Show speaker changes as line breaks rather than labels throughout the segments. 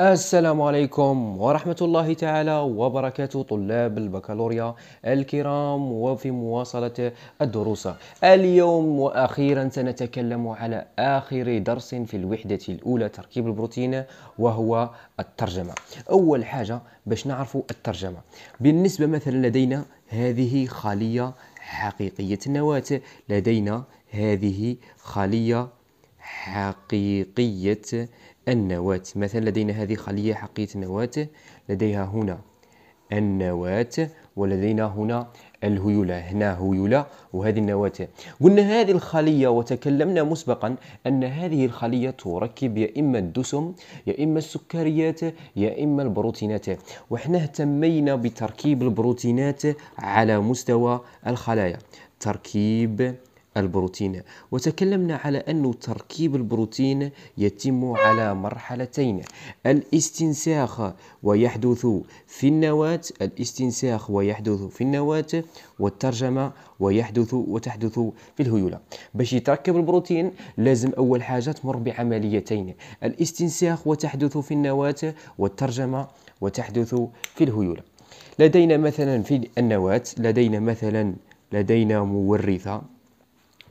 السلام عليكم ورحمة الله تعالى وبركاته طلاب البكالوريا الكرام وفي مواصلة الدروس اليوم وأخيرا سنتكلم على آخر درس في الوحدة الأولى تركيب البروتين وهو الترجمة أول حاجة باش نعرفوا الترجمة بالنسبة مثلا لدينا هذه خلية حقيقية النواة لدينا هذه خلية حقيقية النواة مثلا لدينا هذه خلية حقية النواة لديها هنا النواة ولدينا هنا الهيولة هنا هيولة وهذه النواة قلنا هذه الخلية وتكلمنا مسبقا أن هذه الخلية تركب يا إما الدسم يا إما السكريات يا إما البروتينات وإحنا اهتمينا بتركيب البروتينات على مستوى الخلايا تركيب البروتين وتكلمنا على أن تركيب البروتين يتم على مرحلتين الاستنساخ ويحدث في النواة الاستنساخ ويحدث في النواة والترجمة ويحدث وتحدث في الهيولة باش يتركب البروتين لازم أول حاجة تمر بعمليتين الاستنساخ وتحدث في النواة والترجمة وتحدث في الهيولة لدينا مثلا في النواة لدينا مثلا لدينا مورثة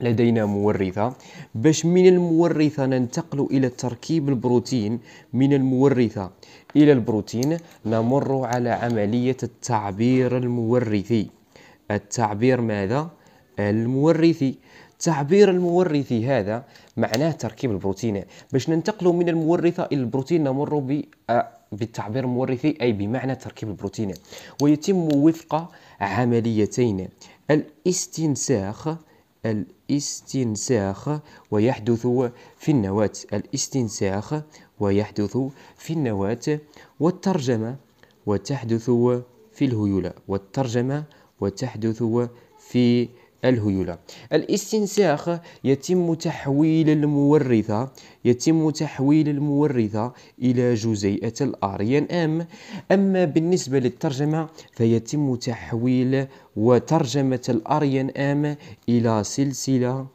لدينا مورثة باش من المورثة ننتقل إلى تركيب البروتين من المورثة إلى البروتين نمر على عملية التعبير المورثي التعبير ماذا؟ المورثي تعبير المورثي هذا معناه تركيب البروتين باش ننتقل من المورثة إلى البروتين نمر ب آه، بالتعبير المورثي أي بمعنى تركيب البروتين ويتم وفق عمليتين الاستنساخ الاستنساخ ويحدث في النواة الاستنساخ ويحدث في النواة والترجمة وتحدث في الهيولى والترجمة وتحدث في الهيولة الاستنساخ يتم تحويل المورثة يتم تحويل المورثة إلى جزيئة الآريان أم أما بالنسبة للترجمة فيتم تحويل وترجمة الآريان أم إلى سلسلة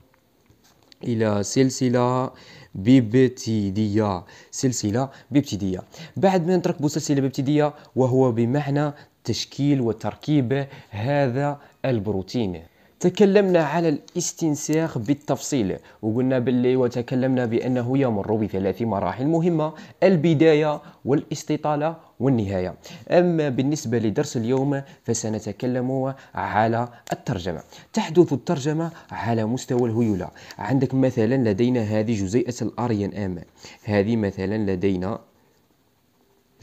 إلى سلسلة بابتدية سلسلة بابتدية بعد ما نتركب سلسلة بابتدية وهو بمعنى تشكيل وتركيب هذا البروتين تكلمنا على الاستنساخ بالتفصيل وقلنا باللي وتكلمنا بأنه يمر بثلاث مراحل مهمة البداية والاستطالة والنهاية أما بالنسبة لدرس اليوم فسنتكلم على الترجمة تحدث الترجمة على مستوى الهيولة عندك مثلا لدينا هذه جزيئة الأريان أم هذه مثلا لدينا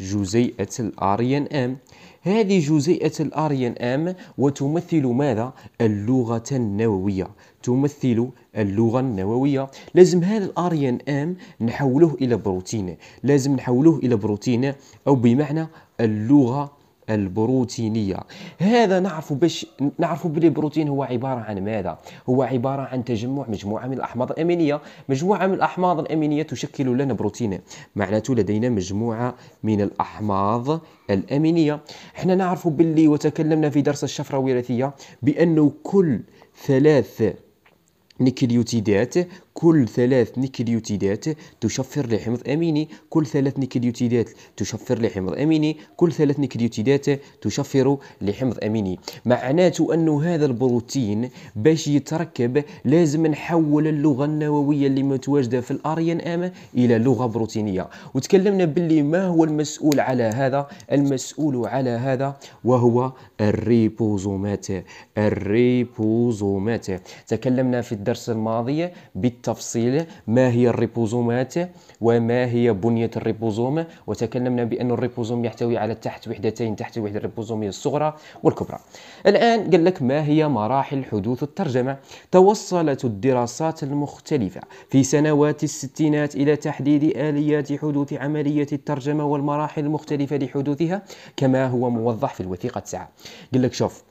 جزيئة الاريان ام هذه جزيئة الاريان ام وتمثل ماذا؟ اللغة النووية تمثل اللغة النووية لازم هذا الاريان ام نحوله إلى بروتين لازم نحوله إلى بروتين أو بمعنى اللغة البروتينيه هذا نعرف باش نعرف بلي البروتين هو عباره عن ماذا هو عباره عن تجمع مجموعه من الاحماض الامينيه مجموعه من الاحماض الامينيه تشكل لنا بروتين معناته لدينا مجموعه من الاحماض الامينيه احنا نعرف باللي وتكلمنا في درس الشفره الوراثيه بانه كل ثلاث نيكليوتيدات كل ثلاث نيكليوتيدات تشفر لحمض أميني كل ثلاث نيكليوتيدات تشفر لحمض أميني كل ثلاث نيكليوتيدات تشفر لحمض أميني معناته أنه هذا البروتين باش يتركب لازم نحول اللغة النووية اللي متواجدة في الار ان ام إلى لغة بروتينية وتكلمنا باللي ما هو المسؤول على هذا المسؤول على هذا وهو الريبوزومات الريبوزومات تكلمنا في الدرس الماضي بالت بالتفصيل ما هي الريبوزومات وما هي بنية الريبوزوم وتكلمنا بأن الريبوزوم يحتوي على تحت وحدتين تحت وحدة الريبوزومية الصغرى والكبرى الآن قال لك ما هي مراحل حدوث الترجمة توصلت الدراسات المختلفة في سنوات الستينات إلى تحديد آليات حدوث عملية الترجمة والمراحل المختلفة لحدوثها كما هو موضح في الوثيقة التسعة قال لك شوف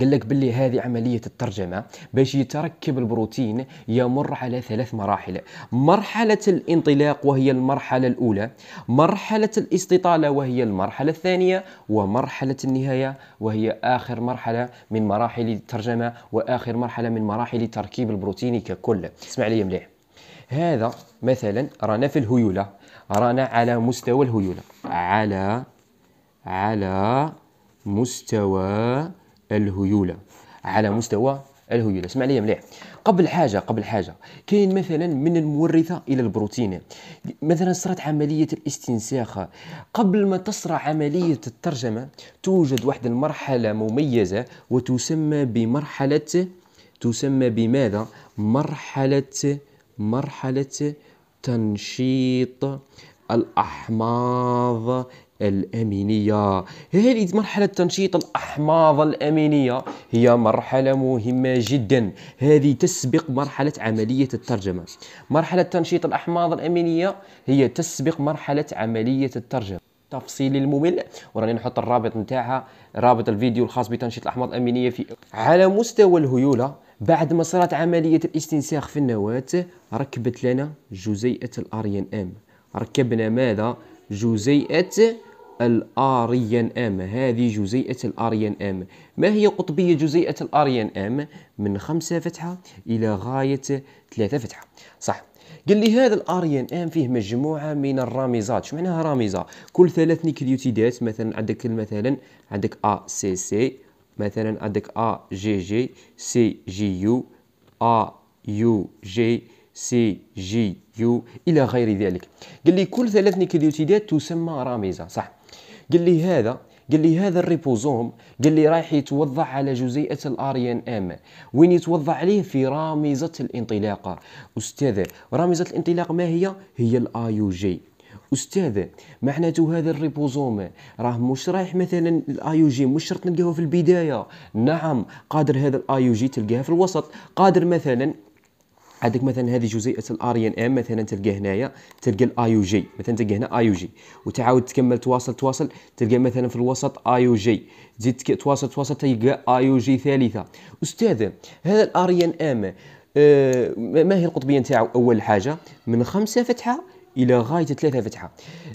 قال لك باللي هذه عملية الترجمة باش يتركب البروتين يمر على ثلاث مراحل مرحلة الانطلاق وهي المرحلة الأولى مرحلة الاستطالة وهي المرحلة الثانية ومرحلة النهاية وهي آخر مرحلة من مراحل الترجمة وآخر مرحلة من مراحل تركيب البروتين ككل اسمع لي مليح هذا مثلا رانا في الهيولة رانا على مستوى الهيولة على على مستوى الهيوله على مستوى الهيوله اسمع لي مليح قبل حاجه قبل حاجه كاين مثلا من المورثه الى البروتين مثلا صارت عمليه الاستنساخ قبل ما تصرى عمليه الترجمه توجد واحد المرحله مميزه وتسمى بمرحله تسمى بماذا مرحله مرحله تنشيط الأحماض الأمينية هذه مرحلة تنشيط الأحماض الأمينية هي مرحلة مهمة جدا هذه تسبق مرحلة عملية الترجمة مرحلة تنشيط الأحماض الأمينية هي تسبق مرحلة عملية الترجمة تفصيل الممل وراني نحط الرابط نتاعها رابط الفيديو الخاص بتنشيط الاحماض الامينيه في على مستوى الهيوله بعد ما صارت عمليه الاستنساخ في النواه ركبت لنا جزيئه الار ان ام ركبنا ماذا جزيئه الاريان ام هذه جزيئه الاريان ام ما هي قطبيه جزيئه الاريان ام من خمسة فتحه الى غايه ثلاثة فتحه صح قال لي هذا الاريان ام فيه مجموعه من الرامزات شو معناها رامزه كل ثلاث نيكليوتيدات مثلا عندك مثلا عندك ا سي سي مثلا عندك ا جي جي سي جي يو ا يو جي سي جي يو الى غير ذلك قال لي كل ثلاث نيكليوتيدات تسمى رامزه صح قال لي هذا قال لي هذا الريبوزوم قال لي رايح يتوضع على جزيئه الاريان ام وين يتوضع عليه في رامزه الانطلاقه استاذه رامزه الانطلاق ما هي هي الايو جي استاذ معناته هذا الريبوزوم راه مش رايح مثلا الايو جي مش شرط نلقاه في البدايه نعم قادر هذا الايو جي تلقاها في الوسط قادر مثلا عندك مثلا هذه جزيئه الار ان ام مثلا تلقى هنايا تلقى الاي يو جي مثلا تلقى هنا اي يو جي وتعاود تكمل تواصل تواصل تلقى مثلا في الوسط اي يو جي تزيد تواصل تواصل تلقى اي يو جي ثالثه استاذ هذا الار ان ام آه ما هي القطبيه نتاعو اول حاجه من خمسه فتحه الى غايه ثلاثه فتحه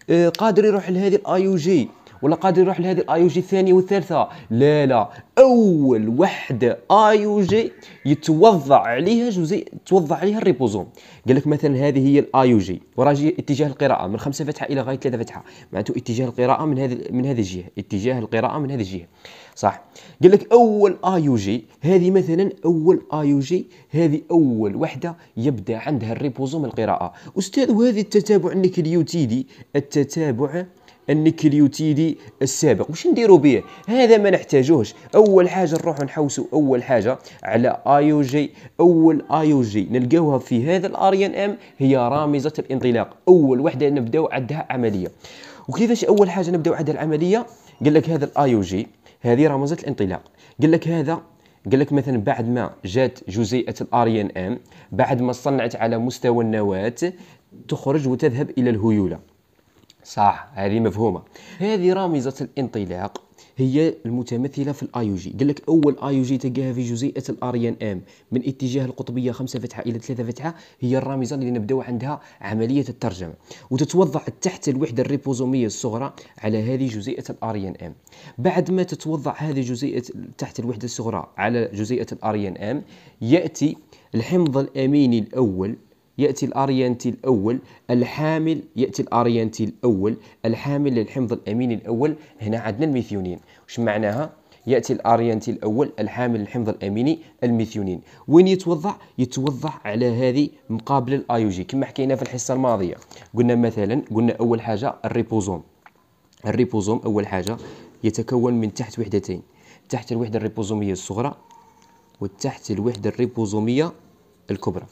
آه قادر يروح لهذه الاي يو جي ولا قادر يروح لهذه الاي او جي الثانيه والثالثه لا لا اول وحده اي او جي يتوضع عليها جزيء توضع عليها الريبوزوم قال لك مثلا هذه هي الاي او جي وراجي اتجاه القراءه من خمسه فتحه الى غايه ثلاثه فتحه معناته اتجاه القراءه من هذه من هذه الجهه اتجاه القراءه من هذه الجهه صح قال لك اول اي او جي هذه مثلا اول اي او جي هذه اول وحده يبدا عندها الريبوزوم القراءه استاذ وهذه التتابع النكليوتيدي التتابع النكليوتيدي السابق واش نديروا به هذا ما نحتاجوش اول حاجه نروحوا نحوسوا اول حاجه على ايو جي اول ايو جي نلقاوها في هذا الار ان ام هي رامزه الانطلاق اول وحده نبداو عندها عمليه وكيفاش اول حاجه نبداو عندها العمليه قال لك هذا الايو جي هذه رمزه الانطلاق قال لك هذا قال لك مثلا بعد ما جات جزيئه الار ان ام بعد ما صنعت على مستوى النواه تخرج وتذهب الى الهيوله صح هذه مفهومه هذه رامزة الانطلاق هي المتمثله في الاي جي قال لك اول اي جي تلقاها في جزيئه الاريان ام من اتجاه القطبيه خمسة فتحه الى ثلاثة فتحه هي الرامزه اللي نبداو عندها عمليه الترجمه وتتوضع تحت الوحده الريبوزوميه الصغرى على هذه جزيئه الاريان ام بعد ما تتوضع هذه جزيئه تحت الوحده الصغرى على جزيئه الاريان ام ياتي الحمض الاميني الاول يأتي الأرينتي الأول الحامل يأتي الأرينتي الأول الحامل للحمض الأميني الأول هنا عندنا الميثيونين واش معناها ياتي الاريانتي الاول الحامل للحمض الاميني الميثيونين وين يتوضع يتوضع على هذه مقابل الايوجي كما حكينا في الحصه الماضيه قلنا مثلا قلنا اول حاجه الريبوزوم الريبوزوم اول حاجه يتكون من تحت وحدتين تحت الوحده الريبوزوميه الصغرى وتحت الوحده الريبوزوميه الكبرى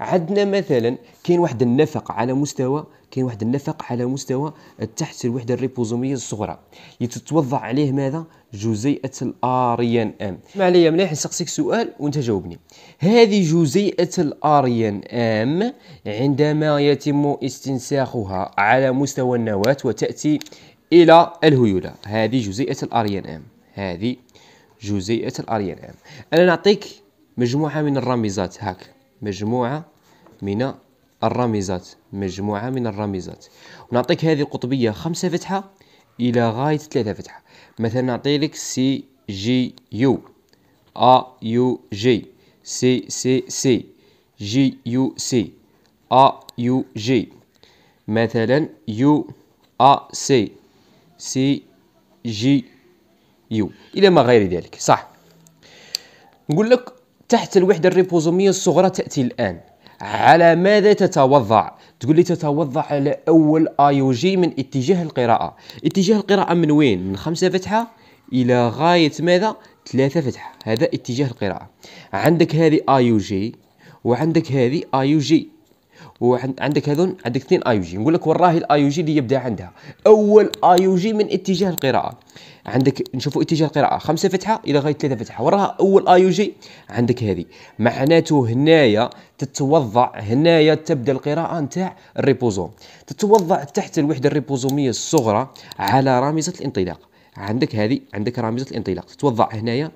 عندنا مثلا كاين واحد النفق على مستوى كاين واحد النفق على مستوى تحت الوحده الريبوزوميه الصغرى يتتوضع عليه ماذا جزيئه الاريان ام اسمع عليا مليح نسقسيك سؤال وانت جاوبني هذه جزيئه الاريان ام عندما يتم استنساخها على مستوى النواه وتاتي الى الهيوله هذه جزيئه الاريان ام هذه جزيئه الاريان ام انا نعطيك مجموعه من الرمزات هاك مجموعة من الرمزات مجموعة من الرمزات ونعطيك هذه القطبية خمسة فتحة إلى غاية ثلاثة فتحة مثلا نعطي لك سي جي يو أ يو جي سي سي سي جي يو سي أ يو جي مثلا يو أ سي سي جي يو إلى ما غير ذلك صح نقول لك تحت الوحدة الريبوزومية الصغرى تأتي الآن على ماذا تتوضع تقول لي تتوضع على أول آيوجي من اتجاه القراءة اتجاه القراءة من وين؟ من خمسة فتحة إلى غاية ماذا؟ ثلاثة فتحة هذا اتجاه القراءة عندك هذه آيوجي وعندك هذه آيوجي وعندك هذون عندك اثنين اي جي نقول لك وراه الاي جي اللي يبدا عندها اول اي جي من اتجاه القراءه عندك نشوفوا اتجاه القراءه خمسه فتحه الى غايه ثلاثه فتحه وراها اول اي جي عندك هذه معناته هنايا تتوضع هنايا تبدا القراءه نتاع الريبوزوم تتوضع تحت الوحده الريبوزوميه الصغرى على رامزه الانطلاق عندك هذه عندك رامزه الانطلاق تتوضع هنايا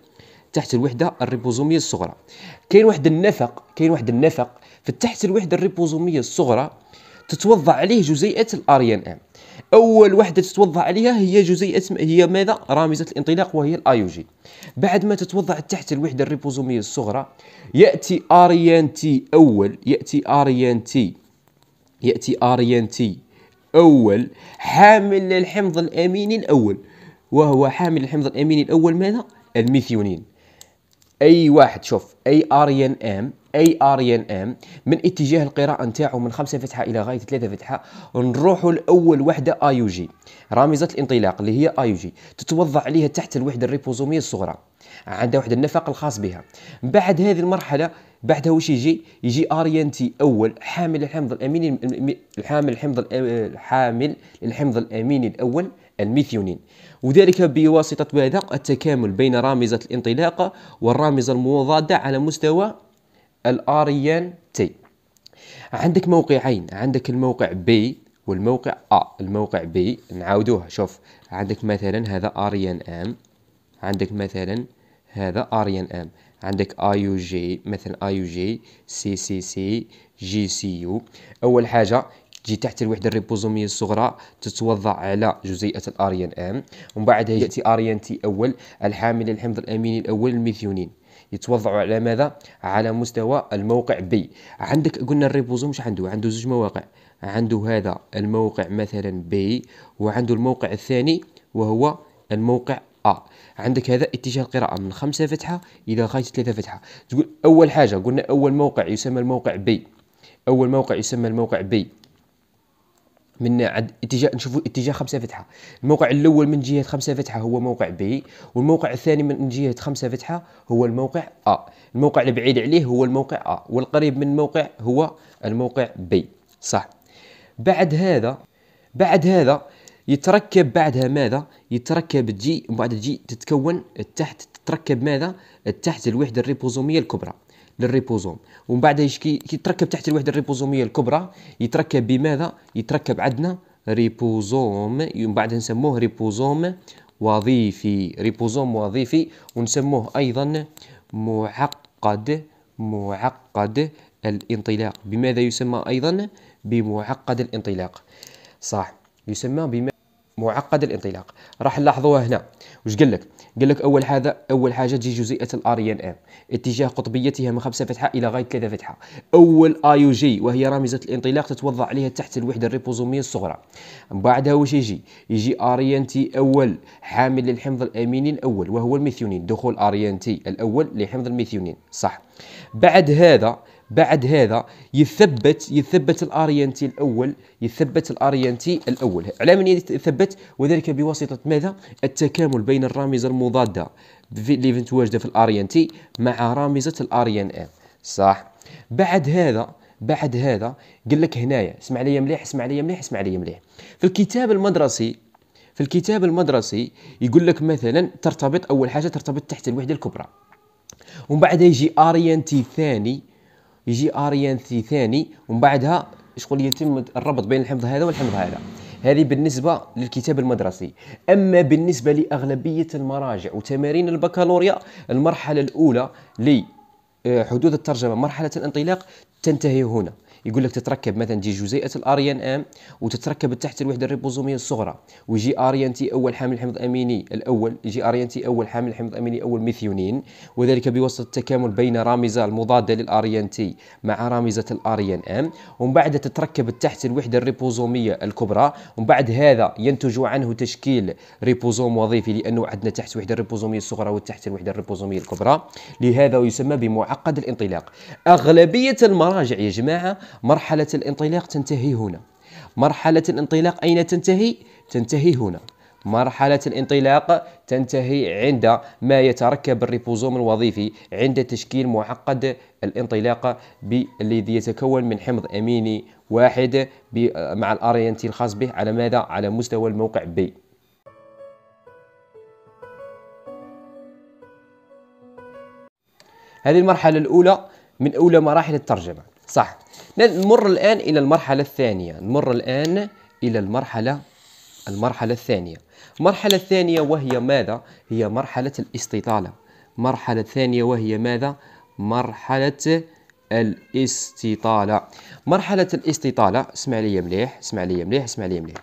تحت الوحده الريبوزوميه الصغرى كاين واحد النفق كاين واحد النفق في تحت الوحده الريبوزوميه الصغرى تتوضع عليه جزيئه الاريان ان ام اول وحده تتوضع عليها هي جزيئه هي ماذا رامزه الانطلاق وهي الاي جي بعد ما تتوضع تحت الوحده الريبوزوميه الصغرى ياتي ار ان تي اول ياتي ار ان تي ياتي ار ان تي اول حامل للحمض الاميني الاول وهو حامل الحمض الاميني الاول ماذا الميثيونين اي واحد شوف اي ار ان ام اي ار ين ام من اتجاه القراءه نتاعو من خمسه فتحه الى غايه ثلاثه فتحه نروحوا لاول وحده اي يو جي رامزه الانطلاق اللي هي اي يو جي تتوضع عليها تحت الوحده الريبوزوميه الصغرى عندها واحد النفق الخاص بها بعد هذه المرحله بعدها واش يجي يجي ار تي اول حامل الحمض الاميني الحامل الحمض الحامل الحمض الاميني الاول الميثيونين وذلك بواسطه ماذا؟ التكامل بين رامزه الانطلاق والرامزه المضاده على مستوى الاريان تي عندك موقعين عندك الموقع بي والموقع ا الموقع بي نعاودوه شوف عندك مثلا هذا اريان ام عندك مثلا هذا اريان ام عندك اي يو جي مثلا اي يو جي سي سي سي جي سي يو اول حاجه تجي تحت الوحده الريبوزوميه الصغرى تتوضع على جزيئه الاريان ام ومن بعدها ياتي اريان تي اول الحامل الحمض الاميني الاول الميثيونين يتوضعوا على ماذا على مستوى الموقع بي عندك قلنا الريبوزوم واش عنده عنده زوج مواقع عنده هذا الموقع مثلا بي وعنده الموقع الثاني وهو الموقع ا عندك هذا اتجاه القراءة من خمسة فتحة إلى غاية ثلاثة فتحة تقول أول حاجة قلنا أول موقع يسمى الموقع بي أول موقع يسمى الموقع بي من عند اتجاه نشوفوا اتجاه خمسة فتحة الموقع الأول من جهة خمسة فتحة هو موقع بي والموقع الثاني من جهة خمسة فتحة هو الموقع أ الموقع البعيد عليه هو الموقع أ والقريب من الموقع هو الموقع بي صح بعد هذا بعد هذا يتركب بعدها ماذا؟ يتركب جي من بعد جي تتكون التحت تتركب ماذا؟ التحت الوحدة الريبوزومية الكبرى للريبوزوم ومن بعد كي يتركب تحت الوحده الريبوزوميه الكبرى يتركب بماذا يتركب عندنا ريبوزوم ومن بعد نسموه ريبوزوم وظيفي ريبوزوم وظيفي ونسموه ايضا معقد معقد الانطلاق بماذا يسمى ايضا بمعقد الانطلاق صح يسمى بمعقد الانطلاق راح نلاحظوها هنا واش قال لك قال لك اول حاجه اول حاجه تجي جزيئه الار ان ام اتجاه قطبيتها من خمسه فتحه الى غايه ثلاثه فتحه اول اي يو جي وهي رمزه الانطلاق تتوضع عليها تحت الوحده الريبوزوميه الصغرى من بعدها واش يجي يجي ار ان تي اول حامل للحمض الاميني الاول وهو الميثيونين دخول ار ان تي الاول لحمض الميثيونين صح بعد هذا بعد هذا يثبت يثبت الارينتي الاول يثبت الارينتي الاول على من يثبت وذلك بواسطه ماذا التكامل بين الرامزه المضاده اللي متواجده في الارينتي مع رامزه الارين ان صح بعد هذا بعد هذا قال لك هنايا اسمع لي مليح اسمع لي مليح اسمع لي مليح في الكتاب المدرسي في الكتاب المدرسي يقول لك مثلا ترتبط اول حاجه ترتبط تحت الوحده الكبرى ومن بعد يجي ارينتي ثاني يجي اريان ثي ثاني ومن بعدها شغل يتم الربط بين الحمض هذا والحمض هذا هذه بالنسبه للكتاب المدرسي اما بالنسبه لاغلبيه المراجع وتمارين البكالوريا المرحله الاولى لحدوث الترجمه مرحله الانطلاق تنتهي هنا يقول لك تتركب مثلا تجي جزيئه الار ان ام وتتركب تحت الوحده الريبوزوميه الصغرى ويجي ار ان تي اول حامل الحمض اميني الاول يجي ار ان تي اول حامل الحمض اميني اول ميثيونين وذلك بواسطه التكامل بين رامزه المضاده للار ان تي مع رامزه الار ان ام ومن بعد تتركب تحت الوحده الريبوزوميه الكبرى ومن بعد هذا ينتج عنه تشكيل ريبوزوم وظيفي لانه عندنا تحت الوحده الريبوزوميه الصغرى وتحت الوحده الريبوزوميه الكبرى لهذا يسمى بمعقد الانطلاق اغلبيه المراجع يا جماعه مرحلة الانطلاق تنتهي هنا مرحلة الانطلاق أين تنتهي؟ تنتهي هنا مرحلة الانطلاق تنتهي عند ما يتركب الريبوزوم الوظيفي عند تشكيل معقد الانطلاق الذي يتكون من حمض أميني واحد مع الار الخاص به على ماذا؟ على مستوى الموقع بي هذه المرحلة الأولى من أولى مراحل الترجمة صح نمر الآن إلى المرحلة الثانية نمر الآن إلى المرحلة المرحلة الثانية المرحلة الثانية وهي ماذا؟ هي مرحلة الاستطالة مرحلة ثانية وهي ماذا؟ مرحلة الاستطالة مرحلة الاستطالة اسمع لي مليح اسمع لي مليح اسمع لي مليح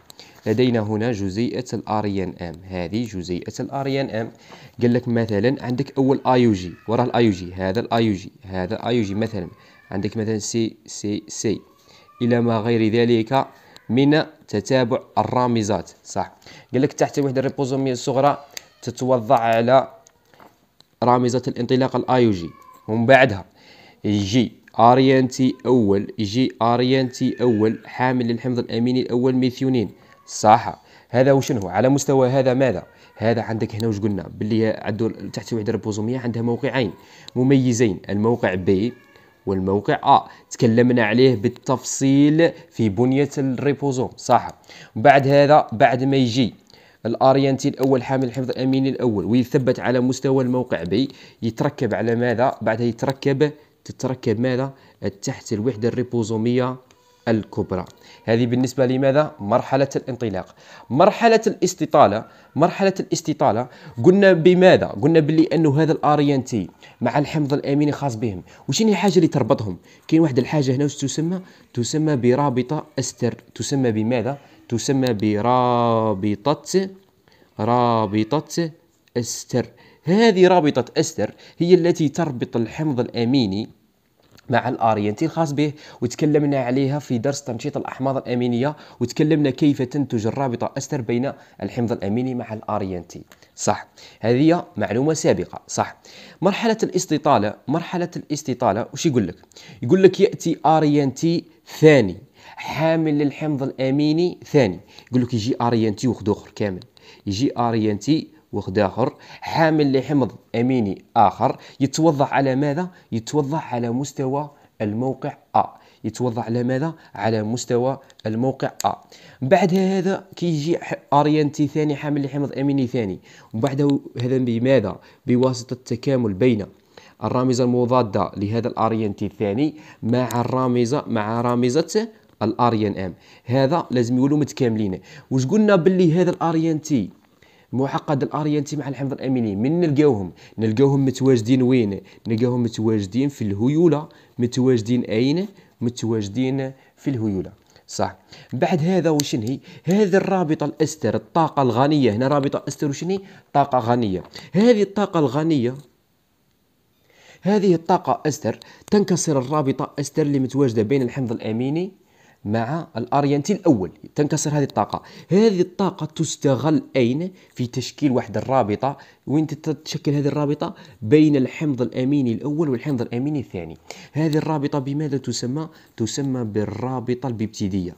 لدينا هنا جزيئة الاريان ام هذه جزيئة الاريان ام قال لك مثلا عندك اول ايو جي وراه الايو جي هذا الايو جي هذا ايو جي مثلا عندك مثلا سي سي سي الى ما غير ذلك من تتابع الرامزات صح قال لك تحت وحده الريبوزومية الصغرى تتوضع على رامزة الانطلاق الاي جي ومن بعدها جي ارينتي اول جي ارينتي اول حامل للحمض الاميني الاول ميثيونين صح هذا وشنو على مستوى هذا ماذا هذا عندك هنا وش قلنا باللي عنده تحت الوحده الريبوزوميه عندها موقعين مميزين الموقع بي والموقع ا آه، تكلمنا عليه بالتفصيل في بنيه الريبوزوم صح بعد هذا بعد ما يجي الارينتي الاول حامل الحفظ الاميني الاول ويثبت على مستوى الموقع بي يتركب على ماذا بعدها يتركب تتركب ماذا تحت الوحده الريبوزوميه الكبرى هذه بالنسبة لماذا؟ مرحلة الانطلاق مرحلة الاستطالة مرحلة الاستطالة قلنا بماذا؟ قلنا بلي أنه هذا الار تي مع الحمض الأميني خاص بهم وشين الحاجة اللي تربطهم؟ كاين واحد الحاجة هنا وش تسمى؟ تسمى برابطة أستر تسمى بماذا؟ تسمى برابطة رابطة أستر هذه رابطة أستر هي التي تربط الحمض الأميني مع الارينتي الخاص به وتكلمنا عليها في درس تنشيط الاحماض الامينيه وتكلمنا كيف تنتج الرابطه استر بين الحمض الاميني مع الارينتي صح هذه معلومه سابقه صح مرحله الاستطاله مرحله الاستطاله وش يقول لك يقول لك ياتي ارينتي ثاني حامل للحمض الاميني ثاني يقول لك يجي ارينتي وخذ اخر كامل يجي ارينتي واخد اخر حامل لحمض اميني اخر يتوضع على ماذا يتوضع على مستوى الموقع ا يتوضع على ماذا على مستوى الموقع ا بعد هذا كيجي اريانتي ثاني حامل لحمض اميني ثاني وبعده هذا بماذا بواسطه التكامل بين الرامزه المضاده لهذا الاريانتي الثاني مع الرامزه مع رامزه الار ام هذا لازم يقولوا متكاملين واش قلنا باللي هذا الار تي معقد الارينتي مع الحمض الاميني من نلقاوهم نلقاوهم متواجدين وين نلقاوهم متواجدين في الهيوله متواجدين اين متواجدين في الهيوله صح بعد هذا وشنهي هذه الرابطه الاستر الطاقه الغنيه هنا رابطه استر وشنهي طاقه غنيه هذه الطاقه الغنيه هذه الطاقة أستر تنكسر الرابطة أستر اللي متواجدة بين الحمض الأميني مع الارينتي الاول تنكسر هذه الطاقه هذه الطاقه تستغل اين في تشكيل واحد الرابطه وين تتشكل هذه الرابطه بين الحمض الاميني الاول والحمض الاميني الثاني هذه الرابطه بماذا تسمى تسمى بالرابطه البيبتيديه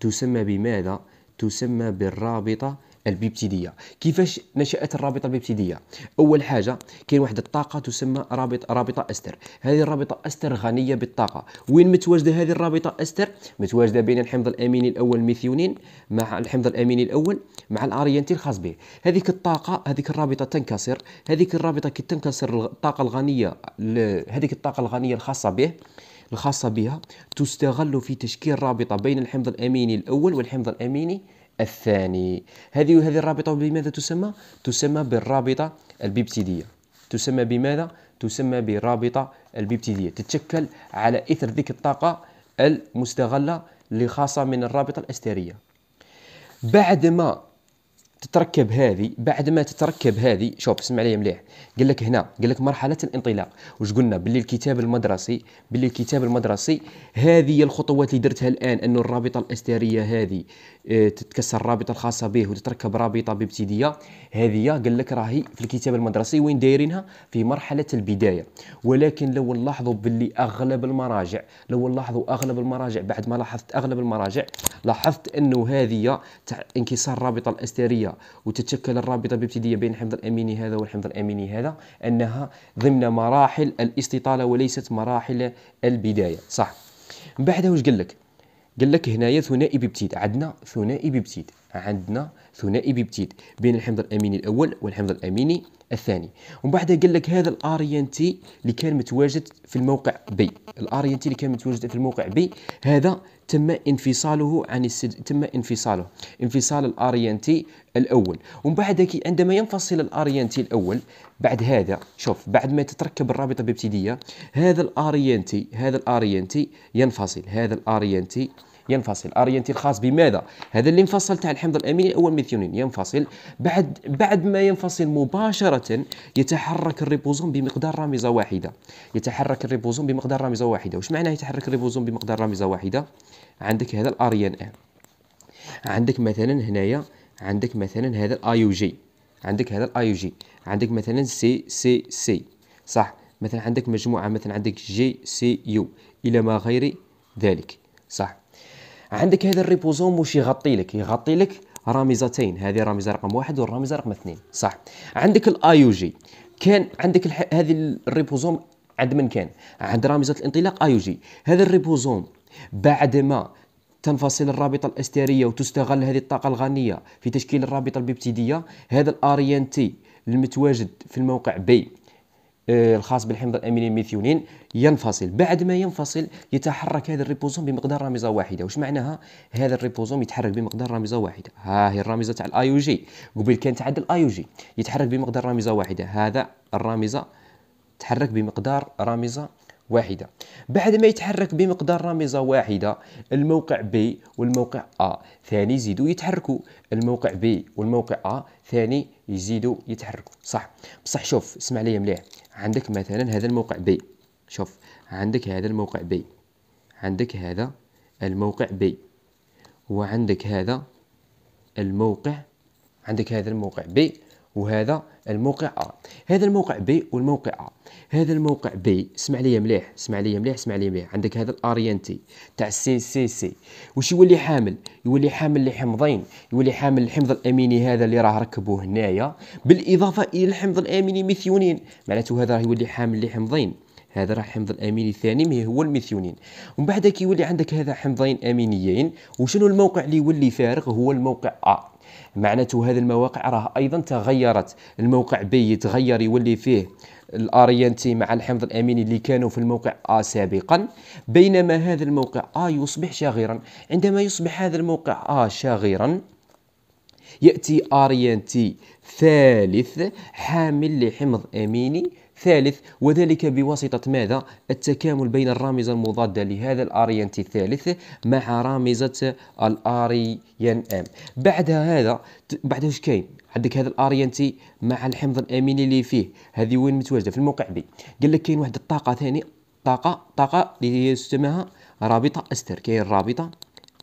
تسمى بماذا تسمى بالرابطه البيبتيديه كيفاش نشات الرابطه البيبتيديه اول حاجه كاين واحد الطاقه تسمى رابط رابطه استر هذه الرابطه استر غنيه بالطاقه وين متواجده هذه الرابطه استر متواجده بين الحمض الاميني الاول ميثيونين مع الحمض الاميني الاول مع الارينتي الخاص به هذيك الطاقه هذيك الرابطه تنكسر هذيك الرابطه كي تنكسر الطاقه الغنيه هذيك الطاقه الغنيه الخاصه به الخاصة بها تستغل في تشكيل رابطة بين الحمض الأميني الأول والحمض الأميني الثاني هذه هذه الرابطة بماذا تسمى؟ تسمى بالرابطة الببتيدية تسمى بماذا؟ تسمى برابطة الببتيدية تتشكل على إثر ذيك الطاقة المستغلة اللي خاصة من الرابطة الأسترية بعد ما تتركب هذه بعد ما تتركب هذه شوف اسمع لي مليح قال لك هنا قال لك مرحله الانطلاق واش قلنا باللي الكتاب المدرسي باللي الكتاب المدرسي هذه هي الخطوات اللي درتها الان انه الرابطه الاستيريه هذه آه، تتكسر الرابطه الخاصه به وتتركب رابطه بابتديه هذه قال لك راهي في الكتاب المدرسي وين دايرينها في مرحله البدايه ولكن لو نلاحظوا باللي اغلب المراجع لو نلاحظوا اغلب المراجع بعد ما لاحظت اغلب المراجع لاحظت انه هذه تاع انكسار الرابطه الاستيريه وتتشكل الرابطة بابتدية بين الحمض الأميني هذا والحمض الأميني هذا أنها ضمن مراحل الاستطالة وليست مراحل البداية صح من بعدها واش قال لك قال لك هنايا ثنائي بيبتيد عندنا ثنائي بيبتيد عندنا ثنائي بيبتيد بين الحمض الاميني الاول والحمض الاميني الثاني ومن بعدها قال لك هذا الار ان تي اللي كان متواجد في الموقع بي الار ان تي اللي كان متواجد في الموقع بي هذا تم انفصاله عن السد... تم انفصاله انفصال الار ان تي الاول ومن بعد عندما ينفصل الار ان تي الاول بعد هذا شوف بعد ما تتركب الرابطه الابتديه هذا الار ان تي هذا الار ان تي ينفصل هذا الار ان تي ينفصل ارينتي الخاص بماذا هذا اللي انفصل تاع الحمض الاميني الاول ميثيونين ينفصل بعد بعد ما ينفصل مباشره يتحرك الريبوزوم بمقدار رمزه واحده يتحرك الريبوزوم بمقدار رمزه واحده واش معنى يتحرك الريبوزوم بمقدار رمزه واحده عندك هذا الار ان اي عندك مثلا هنايا عندك مثلا هذا الاي يو جي عندك هذا الاي يو جي عندك مثلا سي سي سي صح مثلا عندك مجموعه مثلا عندك جي سي يو الى ما غير ذلك صح عندك هذا الريبوزوم واش يغطي لك يغطي لك رمزتين هذه رمزه رقم واحد والرمزه رقم اثنين صح عندك الاي يو جي كان عندك الح... هذه الريبوزوم عند من كان عند رمزه الانطلاق اي يو جي هذا الريبوزوم بعد ما تنفصل الرابطة الاستيرية وتستغل هذه الطاقة الغنية في تشكيل الرابطة البيبتيدية هذا الار ان تي المتواجد في الموقع بي آه، الخاص بالحمض ينفصل بعد ما ينفصل يتحرك هذا الريبوزوم بمقدار رامزه واحده واش معناها هذا الريبوزوم يتحرك بمقدار رامزه واحده ها هي الرامزه تاع الاي يو جي قبل كان تعدل الاي يو جي يتحرك بمقدار رامزه واحده هذا الرامزه تحرك بمقدار رامزه واحدة بعد ما يتحرك بمقدار رامزة واحدة الموقع بي والموقع أ ثاني يزيدوا يتحركوا الموقع بي والموقع أ ثاني يزيدوا يتحركوا صح بصح شوف اسمع لي مليح عندك مثلا هذا الموقع بي شوف عندك هذا الموقع بي عندك هذا الموقع بي وعندك هذا الموقع عندك هذا الموقع بي وهذا الموقع أ هذا الموقع بي والموقع أ هذا الموقع بي اسمع لي مليح اسمع لي مليح اسمع لي مليح عندك هذا الارينتي تاع سي سي سي واش يولي حامل يولي حامل لحمضين يولي حامل الحمض الاميني هذا اللي راه ركبوه هنايا بالاضافه الى الحمض الاميني ميثيونين معناته هذا راه يولي حامل لحمضين هذا راه حمض الاميني الثاني هو الميثيونين ومن بعد كيولي عندك هذا حمضين امينيين وشنو الموقع اللي يولي فارغ هو الموقع ا معناته هذه المواقع راه ايضا تغيرت الموقع بي تغير يولي فيه الارينتي مع الحمض الاميني اللي كانوا في الموقع ا سابقا بينما هذا الموقع ا يصبح شاغرا عندما يصبح هذا الموقع ا شاغرا ياتي ارينتي ثالث حامل لحمض اميني ثالث وذلك بواسطة ماذا؟ التكامل بين الرامزة المضادة لهذا الاريان تي الثالث مع رامزة الاريان ام بعد هذا بعد واش كاين؟ عندك هذا الاريان تي مع الحمض الاميني اللي فيه هذه وين متواجده في الموقع بي قال لك كاين واحد الطاقه ثانية طاقه طاقه اللي هي اسمها رابطه استر كاين رابطه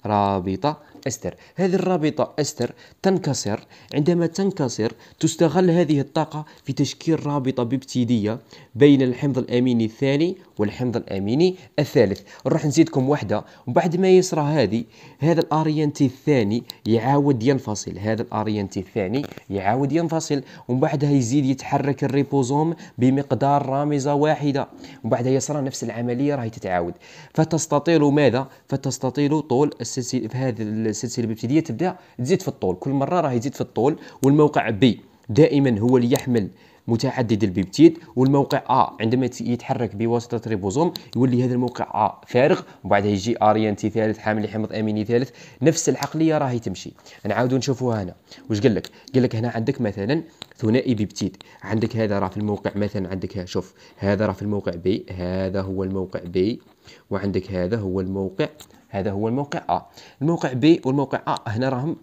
رابطه أستر هذه الرابطة أستر تنكسر عندما تنكسر تستغل هذه الطاقة في تشكيل رابطة بيبتيدية بين الحمض الأميني الثاني والحمض الأميني الثالث نروح نزيدكم واحده وبعد ما يصرى هذه هذا الأرينتي الثاني يعاود ينفصل هذا الأرينتي الثاني يعاود ينفصل ومن بعدها يزيد يتحرك الريبوزوم بمقدار رامزة واحدة ومن بعدها يصرى نفس العملية راهي تتعاود فتستطيل ماذا؟ فتستطيل طول السلسلة في هذه السلسله الابتدائيه تبدا تزيد في الطول كل مره راه يزيد في الطول والموقع بي دائما هو اللي يحمل متعدد البيبتيد والموقع ا عندما يتحرك بواسطه ريبوزوم يولي هذا الموقع ا فارغ وبعدها يجي ارينتي ثالث حامل حمض اميني ثالث نفس العقليه راهي تمشي نعاودو نشوفوها هنا واش قال لك قال لك هنا عندك مثلا ثنائي بيبتيد عندك هذا راه في الموقع مثلا عندك ها شوف هذا راه في الموقع بي هذا هو الموقع بي وعندك هذا هو الموقع هذا هو الموقع ا الموقع بي والموقع ا هنا راهم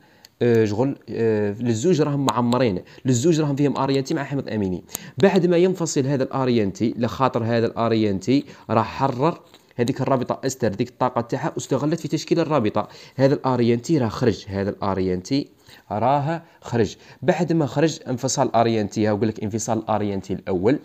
آه، شغل آه، للزوج راهم معمرين للزوج راهم فيهم اريانتي مع حمض اميني بعد ما ينفصل هذا الاريانتي لخاطر هذا الاريانتي راح حرر هذيك الرابطه استر ديك الطاقه تاعها استغلت في تشكيل الرابطه هذا الاريانتي راه خرج هذا الاريانتي راه خرج بعد ما خرج انفصال هاو يقول لك انفصال الاريانتي الاول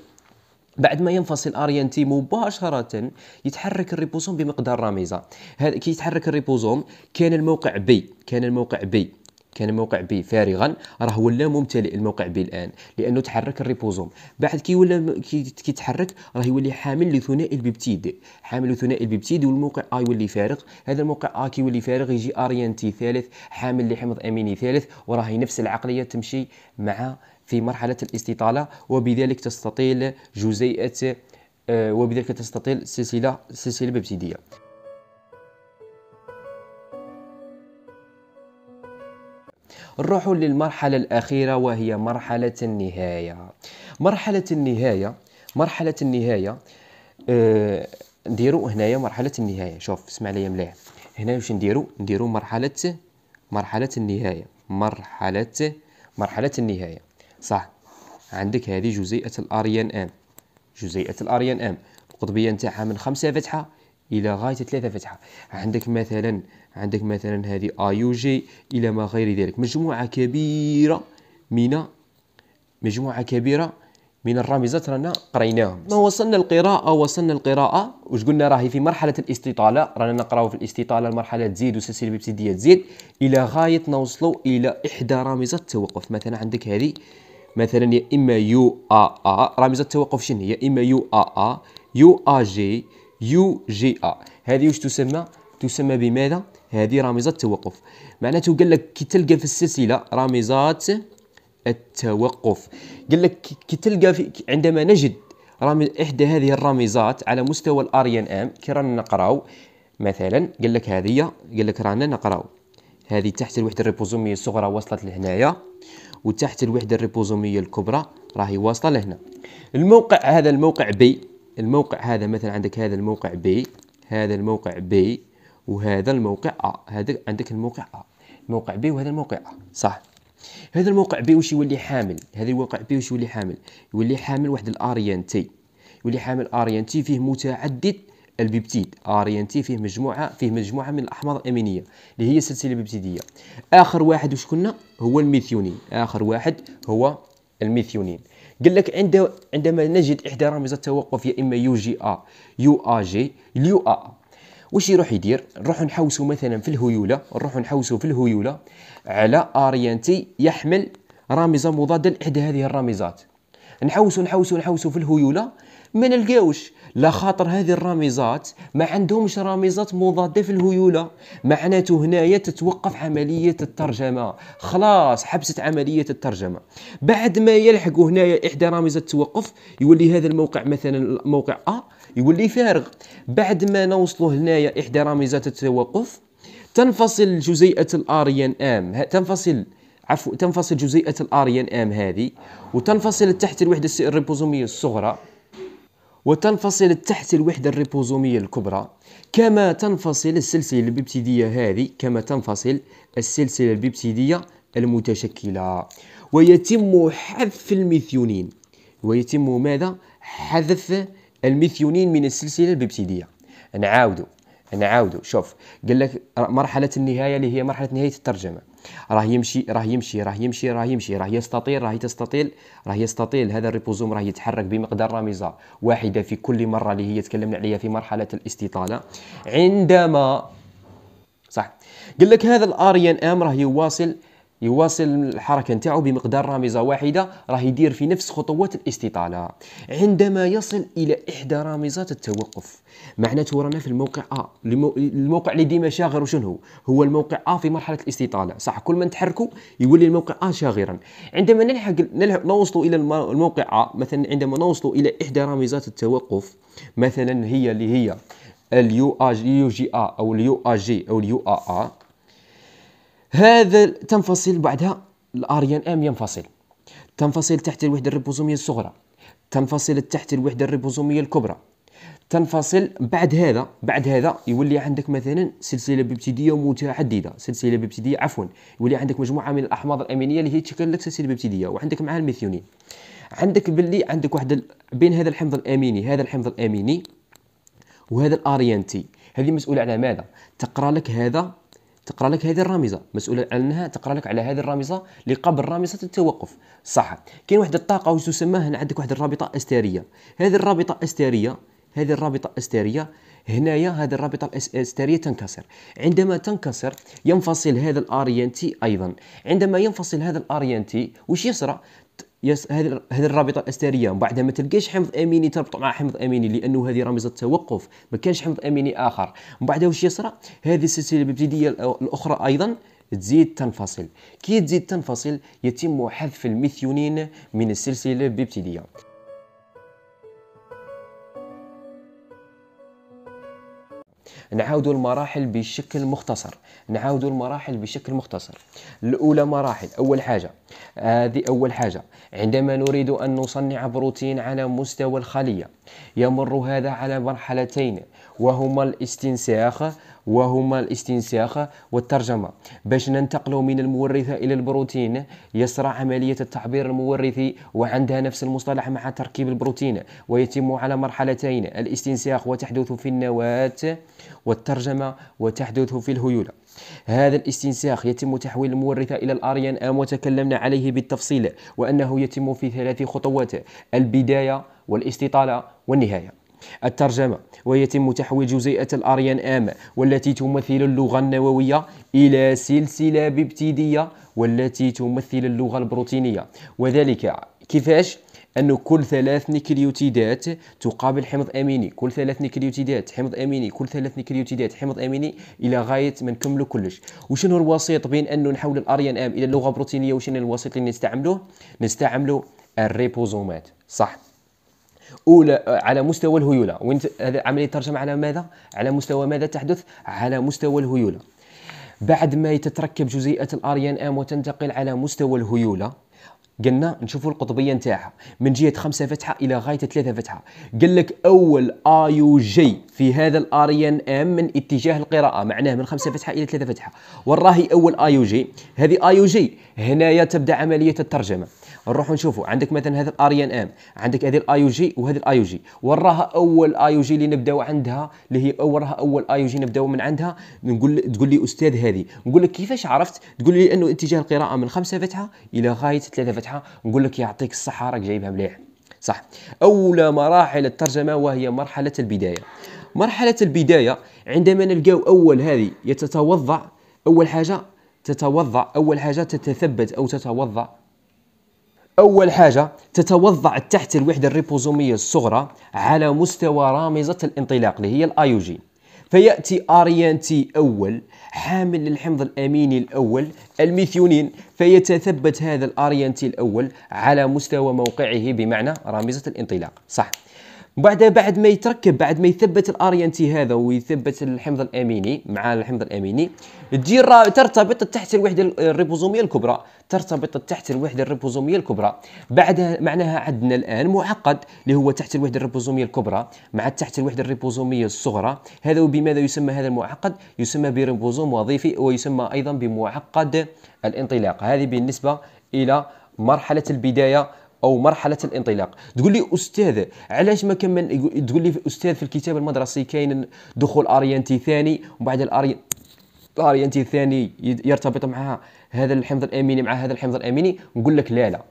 بعد ما ينفصل ار تي مباشره يتحرك الريبوزوم بمقدار رميزه هذا كي يتحرك الريبوزوم كان الموقع بي كان الموقع بي كان الموقع بي فارغا راه ولا ممتلئ الموقع بي الان لانه تحرك الريبوزوم بعد كي ولا كي تحرك راه يولي حامل لثنائي البيبتيد حامل لثنائي البيبتيد والموقع اي يولي فارغ هذا الموقع كي يولي فارغ يجي اريان تي ثالث حامل لحمض اميني ثالث وراهي نفس العقليه تمشي مع في مرحلة الاستطالة وبذلك تستطيل جزيئة آه، وبذلك تستطيل سلسلة سلسلة ببتيدية نروح للمرحلة الأخيرة وهي مرحلة النهاية مرحلة النهاية مرحلة النهاية آه نديرو هنايا مرحلة النهاية شوف اسمع ليا مليح هنا واش نديرو نديرو مرحلة مرحلة النهاية مرحلة مرحلة النهاية صح عندك هذه جزيئة الأريان أم جزيئة الأريان أم القطبية نتاعها من خمسة فتحة إلى غاية ثلاثة فتحة عندك مثلا عندك مثلا هذه أي يو جي إلى ما غير ذلك مجموعة كبيرة من مجموعة كبيرة من الرامزات رانا قريناهم ما وصلنا القراءة وصلنا القراءة واش قلنا راهي في مرحلة الاستطالة رانا نقراو في الاستطالة المرحلة تزيد وسلسلة بيبسيدية تزيد إلى غاية نوصلوا إلى إحدى رامزات التوقف مثلا عندك هذه مثلا يا اما يو ا ا رمز التوقف شنو هي اما يو ا ا يو ا جي يو جي ا هذه واش تسمى تسمى بماذا هذه رمزة التوقف معناته قال لك كي تلقى في السلسلة رمزات التوقف قال لك كي تلقى في عندما نجد رمز إحدى هذه الرمزات على مستوى الار ان ام كي رانا نقراو مثلا قال لك هذه قال لك رانا نقراو هذه تحت الوحدة الريبوزومية الصغرى وصلت لهنايا وتحت الوحده الريبوزوميه الكبرى راهي واصله لهنا الموقع هذا الموقع بي الموقع هذا مثلا عندك هذا الموقع بي هذا الموقع بي وهذا الموقع ا هذا عندك الموقع ا موقع بي وهذا الموقع ا صح هذا الموقع بي واش يولي حامل هذا الموقع بي واش يولي حامل يولي حامل واحد الاريان تي يولي حامل اريان تي فيه متعدد البيبتيد ار ان تي فيه مجموعه فيه مجموعه من الاحماض الامينيه اللي هي سلسله بيبتيديه اخر واحد وش كنا هو الميثيونين اخر واحد هو الميثيونين قال لك عند عندما نجد احدى رمز التوقف يا اما يو جي ا يو ا جي اليو ا واش يروح يدير نروحوا نحوسوا مثلا في الهيوله نروحوا نحوسوا في الهيوله على ار تي يحمل رامزه مضاده لاحدى هذه الرمزات نحوسوا نحوسوا نحوسوا في الهيوله ما نلقاوش لا خاطر هذه الراميزات ما عندهمش راميزات مضاده في الهيوله معناته هنايا تتوقف عمليه الترجمه خلاص حبست عمليه الترجمه بعد ما يلحقوا هنايا احدى رامزات التوقف يولي هذا الموقع مثلا موقع ا يولي فارغ بعد ما نوصلوا هنايا احدى رامزات التوقف تنفصل جزيئه الاريان ام تنفصل عفوا تنفصل جزيئه الاريان ام هذه وتنفصل تحت الوحده الريبوزوميه الصغرى وتنفصل تحت الوحدة الريبوزومية الكبرى كما تنفصل السلسلة الببتيدية هذه كما تنفصل السلسلة الببتيدية المتشكلة ويتم حذف الميثيونين ويتم ماذا؟ حذف الميثيونين من السلسلة الببتيدية نعاودو نعاودوا شوف قال لك مرحله النهايه اللي هي مرحله نهايه الترجمه راه يمشي راه يمشي راه يمشي راه يمشي راه يستطيل راه تستطيل راه يستطيل هذا الريبوزوم راه يتحرك بمقدار رمزه واحده في كل مره اللي هي تكلمنا عليها في مرحله الاستطاله عندما صح قال لك هذا الار ام راه يواصل يواصل الحركه نتاعو بمقدار رامزه واحده راه يدير في نفس خطوات الاستطاله عندما يصل الى احدى رامزات التوقف معناته رانا في الموقع ا الموقع اللي ديما شاغر وشنو هو الموقع ا في مرحله الاستطاله صح كل ما نتحركوا يولي الموقع ا شاغرا عندما نلحق نوصلوا الى الموقع ا مثلا عندما نوصلوا الى احدى رامزات التوقف مثلا هي اللي هي اليو ا جي او اليو ا جي او اليو ا ا هذا تنفصل بعدها الاريان ام ينفصل تنفصل تحت الوحده الريبوزوميه الصغرى تنفصل تحت الوحده الريبوزوميه الكبرى تنفصل بعد هذا بعد هذا يولي عندك مثلا سلسله بيبتيديه متعدده سلسله بيبتيديه عفوا يولي عندك مجموعه من الاحماض الامينيه اللي هي تشكل لك سلسله بيبتيديه وعندك معها الميثيونين عندك باللي عندك واحد بين هذا الحمض الاميني هذا الحمض الاميني وهذا الاريان تي هذه مسؤوله على ماذا تقرا لك هذا تقرا لك هذه الرامزه مسؤوله عنها تقرا لك على هذه الرامزه اللي قبل رميزه التوقف صح كاين واحد الطاقه وتسمى تسمى هنا عندك واحد الرابطه استيريه هذه الرابطه استيريه هذه الرابطه استيريه هنايا هذه الرابطه الاستيريه تنكسر عندما تنكسر ينفصل هذا الاريانتي ايضا عندما ينفصل هذا الاريانتي وش يصرى يس هذه هذه الرابطه الاستريه من بعدها ما تلقاش حمض اميني تربط مع حمض اميني لانه هذه رمزه توقف ما كانش حمض اميني اخر من بعدها واش يصرى هذه السلسله الببتيديه الاخرى ايضا تزيد تنفصل كي تزيد تنفصل يتم حذف الميثيونين من السلسله الببتيديه نعاودوا المراحل بشكل مختصر نعاودوا المراحل بشكل مختصر الاولى مراحل اول حاجه هذه آه اول حاجه عندما نريد ان نصنع بروتين على مستوى الخليه يمر هذا على مرحلتين وهما الاستنساخ وهما الاستنساخ والترجمة باش ننتقل من المورثة إلى البروتين يسرع عملية التعبير المورثي وعندها نفس المصطلح مع تركيب البروتين ويتم على مرحلتين الاستنساخ وتحدث في النواة والترجمة وتحدث في الهيولة هذا الاستنساخ يتم تحويل المورثة إلى الأريان آم وتكلمنا عليه بالتفصيل وأنه يتم في ثلاث خطوات البداية والاستطالة والنهاية الترجمة ويتم تحويل جزيئة الأريان أم والتي تمثل اللغة النووية إلى سلسلة ببتيدية والتي تمثل اللغة البروتينية وذلك كيفاش أنه كل ثلاث نيكليوتيدات تقابل حمض أميني كل ثلاث نيكليوتيدات حمض أميني كل ثلاث نيكليوتيدات حمض أميني إلى غاية ما نكملوا كلش وشنو الوسيط بين أنه نحول الأريان أم إلى لغة بروتينية وشنو الوسيط اللي نستعمله نستعمله الريبوزومات صح اولى على مستوى الهيوله وين عمليه الترجمه على ماذا على مستوى ماذا تحدث على مستوى الهيوله بعد ما تتركب جزيئه الاريان ام وتنتقل على مستوى الهيوله قلنا نشوفوا القطبيه نتاعها من جهه خمسة فتحه الى غايه ثلاثة فتحه قال لك اول ايو جي في هذا الاريان ام من اتجاه القراءه معناه من خمسة فتحه الى ثلاثة فتحه وراهي اول ايو جي هذه ايو جي هنايا تبدا عمليه الترجمه نروح نشوفوا عندك مثلا هذا الار ان ام عندك هذه الاي يو جي وهذه الاي يو جي وراها اول اي يو جي اللي نبداو عندها اللي هي وراها اول اي يو جي نبداو من عندها نقول تقول لي استاذ هذه نقول لك كيفاش عرفت تقول لي انه اتجاه القراءه من خمسه فتحه الى غايه ثلاثه فتحه نقول لك يعطيك الصحه راك جايبها مليح صح اولى مراحل الترجمه وهي مرحله البدايه مرحله البدايه عندما نلقاو اول هذه يتتوضع اول حاجه تتوضع اول حاجه تتثبت او تتوضع أول حاجة تتوضع تحت الوحدة الريبوزومية الصغرى على مستوى رامزة الانطلاق اللي هي الايوجين فيأتي اريان تي e أول حامل للحمض الأميني الأول الميثيونين فيتثبت هذا الاريان تي e الأول على مستوى موقعه بمعنى رامزة الانطلاق صح بعدها بعد ما يتركب بعد ما يثبت الار ان تي هذا ويثبت الحمض الاميني مع الحمض الاميني تجي ترتبط تحت الوحده الريبوزوميه الكبرى ترتبط تحت الوحده الريبوزوميه الكبرى بعدها معناها عندنا الان معقد اللي هو تحت الوحده الريبوزوميه الكبرى مع تحت الوحده الريبوزوميه الصغرى هذا بماذا يسمى هذا المعقد يسمى بريبوزوم وظيفي ويسمى ايضا بمعقد الانطلاق هذه بالنسبه الى مرحله البدايه او مرحله الانطلاق تقول لي استاذ علاش ما كمل تقول لي استاذ في الكتاب المدرسي كاين دخول اريانتي ثاني ومن بعد الاريانتي الثاني يرتبط معها هذا الحمض الاميني مع هذا الحمض الاميني نقول لك لا لا